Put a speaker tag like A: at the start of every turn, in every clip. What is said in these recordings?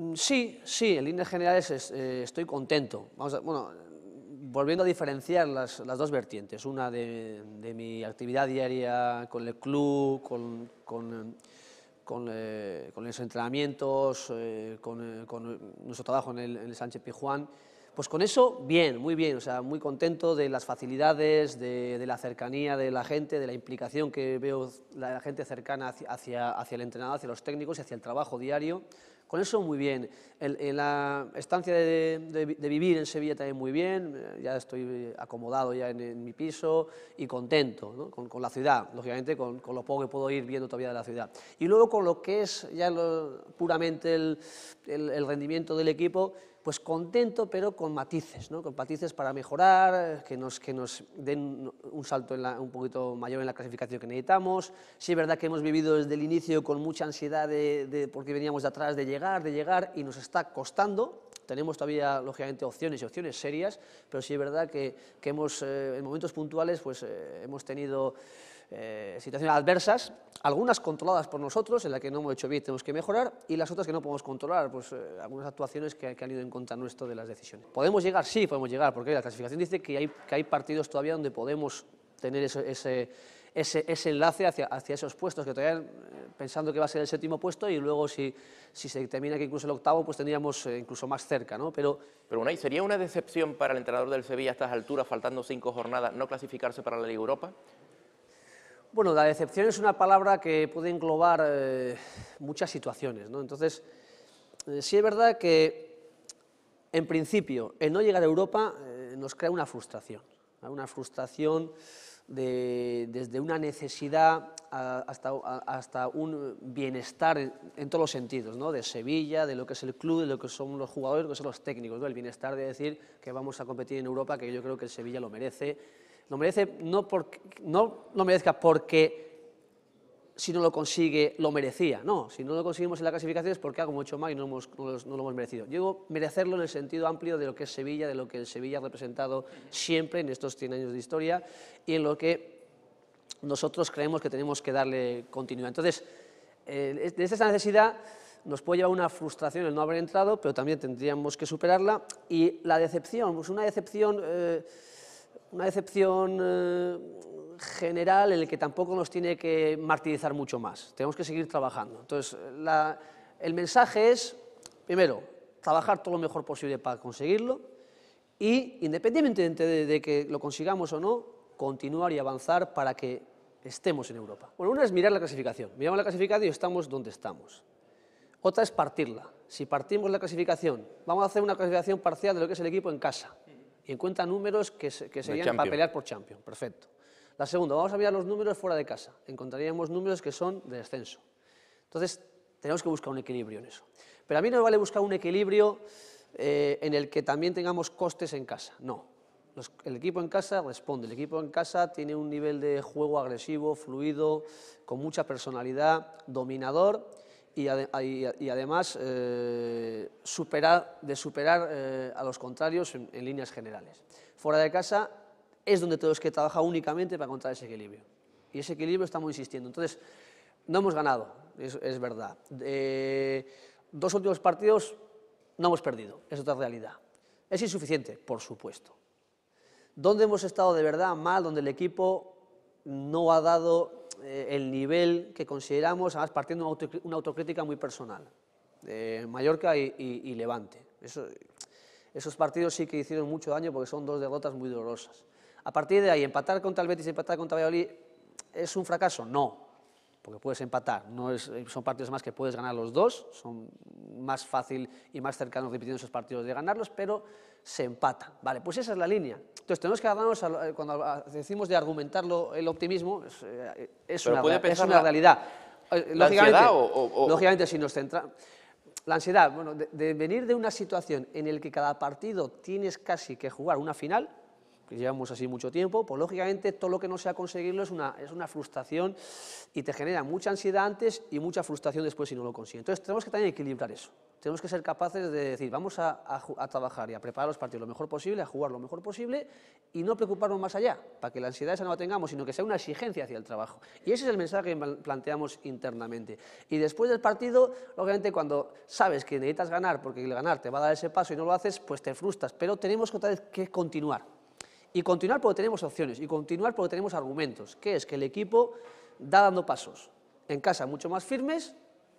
A: Mm, sí, sí, en líneas generales eh, estoy contento. volviendo a diferenciar las, dos vertientes, una de, mi actividad diaria con el club, con, eh, los entrenamientos, eh, con, nuestro trabajo en el, Sánchez Pijuán, pues con eso bien, muy bien, o sea, muy contento de las facilidades, de, la cercanía de la gente, de la implicación que veo la gente cercana hacia el entrenador, hacia los técnicos y hacia el trabajo diario. Con eso muy bien. En, la estancia de, vivir en Sevilla también muy bien. Eh, ya estoy eh, acomodado ya en, mi piso y contento con, la ciudad, lógicamente con, lo poco que puedo ir viendo todavía de la ciudad. Y luego con lo que es ya puramente el rendimiento del equipo, pues contento, pero con matices, con matices para mejorar, que nos, que nos den un salto un poquito mayor en la clasificación que necesitamos. Sí es verdad que hemos vivido desde el inicio con mucha ansiedad de, porque veníamos de atrás de llegar, de llegar, y nos está costando. Tenemos todavía, lógicamente, opciones y opciones serias, pero sí es verdad que, hemos, eh, en momentos puntuales pues, eh, hemos tenido... Eh, situaciones adversas, algunas controladas por nosotros, en las que no hemos hecho bien, tenemos que mejorar, y las otras que no podemos controlar, pues eh, algunas actuaciones que, han ido en contra nuestro de las decisiones. ¿Podemos llegar? Sí, podemos llegar, porque la clasificación dice que hay, partidos todavía donde podemos tener ese, enlace hacia, esos puestos, que todavía eh, pensando que va a ser el séptimo puesto y luego si, se determina que incluso el octavo, pues tendríamos incluso más cerca, Pero, Pero ¿sería una decepción para el entrenador del Sevilla a estas alturas, faltando cinco jornadas, no clasificarse para la Liga Europa? Bueno, la decepción es una palabra que puede englobar eh, muchas situaciones, ¿no? Entonces, eh, sí es verdad que, en principio, el no llegar a Europa eh, nos crea una frustración, una frustración de, desde una necesidad hasta, un bienestar en, todos los sentidos, ¿no? De Sevilla, de lo que es el club, de lo que son los jugadores, de lo que son los técnicos, ¿no? El bienestar de decir que vamos a competir en Europa, que yo creo que el Sevilla lo merece, lo merece no, porque, no lo merezca porque si no lo consigue lo merecía. No, si no lo conseguimos en la clasificación es porque hago mucho más y no, no, lo hemos merecido. Yo digo merecerlo en el sentido amplio de lo que es Sevilla, de lo que el Sevilla ha representado siempre en estos 100 años de historia y en lo que nosotros creemos que tenemos que darle continuidad. Entonces, desde eh, esa necesidad nos puede llevar una frustración el no haber entrado, pero también tendríamos que superarla. Y la decepción, pues una decepción... Eh, una decepción eh, general en la que tampoco nos tiene que martirizar mucho más. Tenemos que seguir trabajando. Entonces, el mensaje es, primero, trabajar todo lo mejor posible para conseguirlo y, independientemente de, de que lo consigamos o no, continuar y avanzar para que estemos en Europa. Bueno, una es mirar la clasificación. Miramos la clasificación y estamos donde estamos. Otra es partirla. Si partimos la clasificación, vamos a hacer una clasificación parcial de lo que es el equipo en casa y encuentra números que, serían para pelear por Champions. Perfecto. La segunda, vamos a mirar los números fuera de casa. Encontraríamos números que son de descenso. Entonces, tenemos que buscar un equilibrio en eso. Pero a mí no me vale buscar un equilibrio eh, en el que también tengamos costes en casa. No. el equipo en casa responde. El equipo en casa tiene un nivel de juego agresivo, fluido, con mucha personalidad, dominador y, además eh, de superar eh, a los contrarios en, líneas generales. Fuera de casa es donde todos que trabajar únicamente para encontrar ese equilibrio. Y ese equilibrio estamos insistiendo. Entonces, no hemos ganado, es, verdad. dos últimos partidos no hemos perdido, es otra realidad. Es insuficiente, por supuesto. ¿Dónde hemos estado de verdad mal? Donde el equipo no ha dado eh, el nivel que consideramos, además partiendo de una, autocrítica muy personal, Mallorca y, Levante. esos partidos sí que hicieron mucho daño porque son dos derrotas muy dolorosas. A partir de ahí, empatar contra el Betis y empatar contra Valladolid, ¿es un fracaso? No, porque puedes empatar, no es, eh, son partidos más que puedes ganar los dos, son más fácil y más cercanos repitiendo esos partidos de ganarlos, pero se empata. Vale, pues esa es la línea. Entonces tenemos que agarrarnos, eh, cuando decimos de argumentarlo el optimismo, es, eh, es, una, realidad. lógicamente, lógicamente, si nos centra La ansiedad, bueno, de, de venir de una situación en la que cada partido tienes casi que jugar una final, que llevamos así mucho tiempo, pues lógicamente todo lo que no sea conseguirlo es una, es una frustración y te genera mucha ansiedad antes y mucha frustración después si no lo consigues. Entonces tenemos que también equilibrar eso. Tenemos que ser capaces de decir, vamos a, a, trabajar y a preparar los partidos lo mejor posible, a jugar lo mejor posible y no preocuparnos más allá, para que la ansiedad esa no la tengamos, sino que sea una exigencia hacia el trabajo. Y ese es el mensaje que planteamos internamente. Y después del partido, lógicamente cuando sabes que necesitas ganar, porque el ganar te va a dar ese paso y no lo haces, pues te frustras. Pero tenemos que, otra que continuar y continuar porque tenemos opciones, y continuar porque tenemos argumentos, que es que el equipo da dando pasos. En casa mucho más firmes,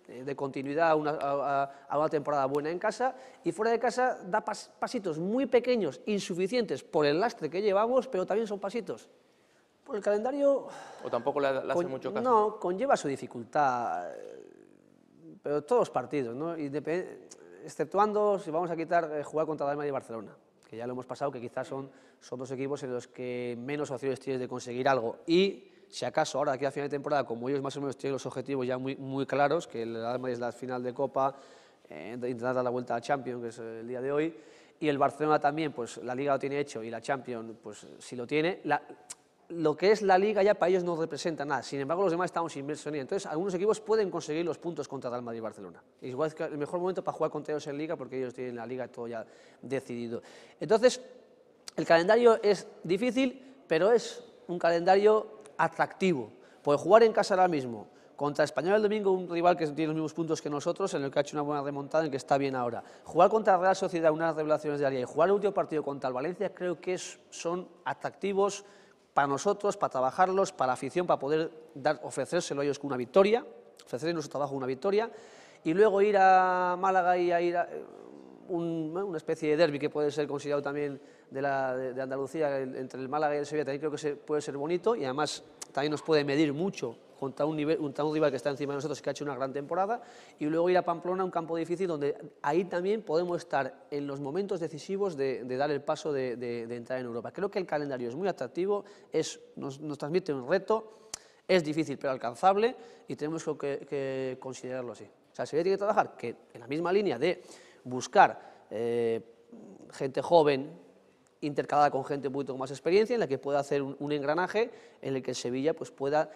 A: eh, de continuidad a una, a, una temporada buena en casa, y fuera de casa da pasitos muy pequeños, insuficientes por el lastre que llevamos, pero también son pasitos. Por el calendario... O tampoco le, hace mucho caso. No, conlleva su dificultad, eh, pero todos los partidos, ¿no? exceptuando si vamos a quitar eh, jugar contra Dalma y Barcelona que ya lo hemos pasado, que quizás son, son dos equipos en los que menos opciones tienes de conseguir algo. Y si acaso ahora, aquí a final de temporada, como ellos más o menos tienen los objetivos ya muy, muy claros, que el Real es la final de Copa, eh, intentar dar la vuelta a Champions, que es el día de hoy, y el Barcelona también, pues la Liga lo tiene hecho y la Champions, pues si lo tiene. La, lo que es la liga ya para ellos no representa nada. Sin embargo, los demás estamos inmersos en ella. Entonces, algunos equipos pueden conseguir los puntos contra el Madrid y Barcelona. Igual que el mejor momento para jugar contra ellos en liga porque ellos tienen la liga todo ya decidido. Entonces, el calendario es difícil, pero es un calendario atractivo. Pues jugar en casa ahora mismo contra Español el domingo, un rival que tiene los mismos puntos que nosotros, en el que ha hecho una buena remontada, en que está bien ahora. Jugar contra Real Sociedad, unas revelaciones de área, y jugar el último partido contra el Valencia, creo que son atractivos para nosotros, para trabajarlos, para la afición, para poder dar, ofrecérselo a ellos con una victoria, ofrecer nuestro trabajo una victoria, y luego ir a Málaga y a ir a eh, eh, una especie de derby que puede ser considerado también de, Andalucía, entre el Málaga y el Sevilla, también creo que puede ser bonito, y además también nos puede medir mucho contra un, un rival que está encima de nosotros y que ha hecho una gran temporada, y luego ir a Pamplona, un campo difícil, donde ahí también podemos estar en los momentos decisivos de, dar el paso de, entrar en Europa. Creo que el calendario es muy atractivo, es, nos, transmite un reto, es difícil pero alcanzable, y tenemos que, considerarlo así. O sea, Sevilla tiene que trabajar que en la misma línea de buscar eh, gente joven, intercalada con gente un poquito con más experiencia, en la que pueda hacer un, engranaje en el que Sevilla pues, pueda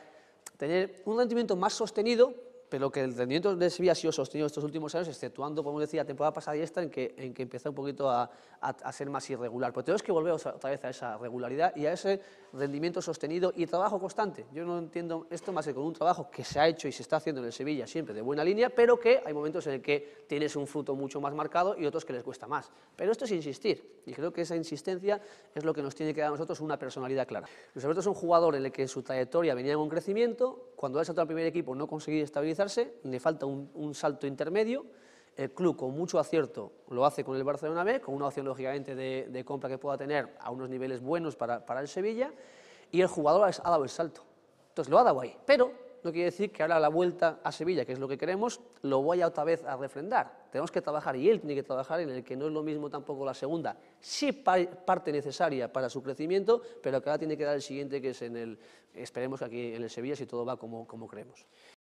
A: tener un rendimiento más sostenido pero que el rendimiento de Sevilla ha sido sostenido estos últimos años, exceptuando, como decía la temporada pasada y esta, en que, en que empezó un poquito a, a, ser más irregular. Pero tenemos que volver otra vez a esa regularidad y a ese rendimiento sostenido y trabajo constante. Yo no entiendo esto más que con un trabajo que se ha hecho y se está haciendo en el Sevilla siempre de buena línea, pero que hay momentos en el que tienes un fruto mucho más marcado y otros que les cuesta más. Pero esto es insistir, y creo que esa insistencia es lo que nos tiene que dar a nosotros una personalidad clara. Luis Alberto es un jugador en el que su trayectoria venía en un crecimiento, cuando ha a otro primer equipo no conseguir estabilizar le falta un, salto intermedio, el club con mucho acierto lo hace con el Barcelona B, con una opción lógicamente de, compra que pueda tener a unos niveles buenos para, el Sevilla, y el jugador ha dado el salto. Entonces lo ha dado ahí, pero no quiere decir que ahora la vuelta a Sevilla, que es lo que queremos, lo vaya otra vez a refrendar. Tenemos que trabajar, y él tiene que trabajar en el que no es lo mismo tampoco la segunda, sí parte necesaria para su crecimiento, pero que ahora tiene que dar el siguiente, que es en el, esperemos aquí en el Sevilla, si todo va como, como creemos.